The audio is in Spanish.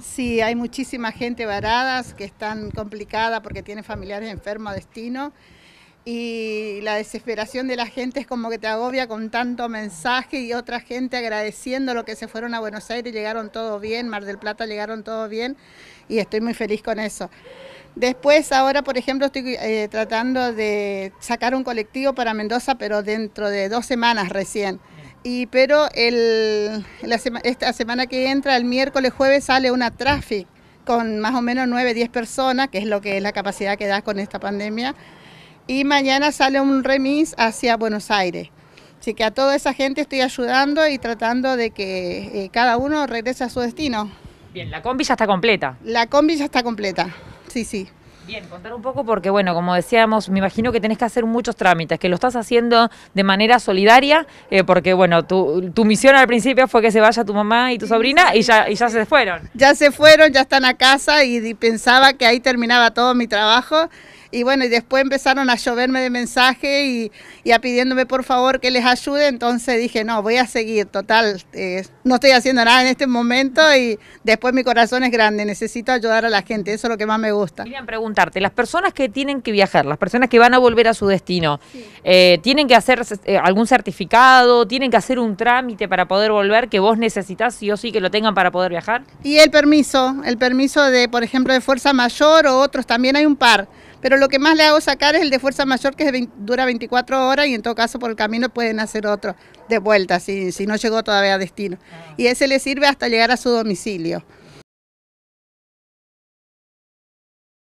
Sí, hay muchísima gente varadas que tan complicada porque tiene familiares enfermos a destino y la desesperación de la gente es como que te agobia con tanto mensaje y otra gente agradeciendo lo que se fueron a Buenos Aires, llegaron todo bien, Mar del Plata llegaron todo bien y estoy muy feliz con eso. Después ahora, por ejemplo, estoy eh, tratando de sacar un colectivo para Mendoza, pero dentro de dos semanas recién. Y, pero el, esta semana que entra, el miércoles, jueves, sale una traffic con más o menos 9, 10 personas, que es lo que es la capacidad que da con esta pandemia. Y mañana sale un remis hacia Buenos Aires. Así que a toda esa gente estoy ayudando y tratando de que eh, cada uno regrese a su destino. Bien, la combi ya está completa. La combi ya está completa, sí, sí. Bien, contar un poco porque, bueno, como decíamos, me imagino que tenés que hacer muchos trámites, que lo estás haciendo de manera solidaria, eh, porque, bueno, tu, misión al principio fue que se vaya tu mamá y tu sobrina y ya, y ya se fueron. Ya se fueron, ya están a casa y, pensaba que ahí terminaba todo mi trabajo y bueno, y después empezaron a lloverme de mensaje y, a pidiéndome por favor que les ayude, entonces dije, no, voy a seguir, total, eh, no estoy haciendo nada en este momento y después mi corazón es grande, necesito ayudar a la gente, eso es lo que más me gusta. Miriam, pregunta las personas que tienen que viajar, las personas que van a volver a su destino, eh, ¿tienen que hacer eh, algún certificado? ¿Tienen que hacer un trámite para poder volver que vos necesitas sí o sí que lo tengan para poder viajar? Y el permiso, el permiso de, por ejemplo, de fuerza mayor o otros, también hay un par. Pero lo que más le hago sacar es el de fuerza mayor, que dura 24 horas y en todo caso por el camino pueden hacer otro de vuelta si, no llegó todavía a destino. Ah. Y ese le sirve hasta llegar a su domicilio.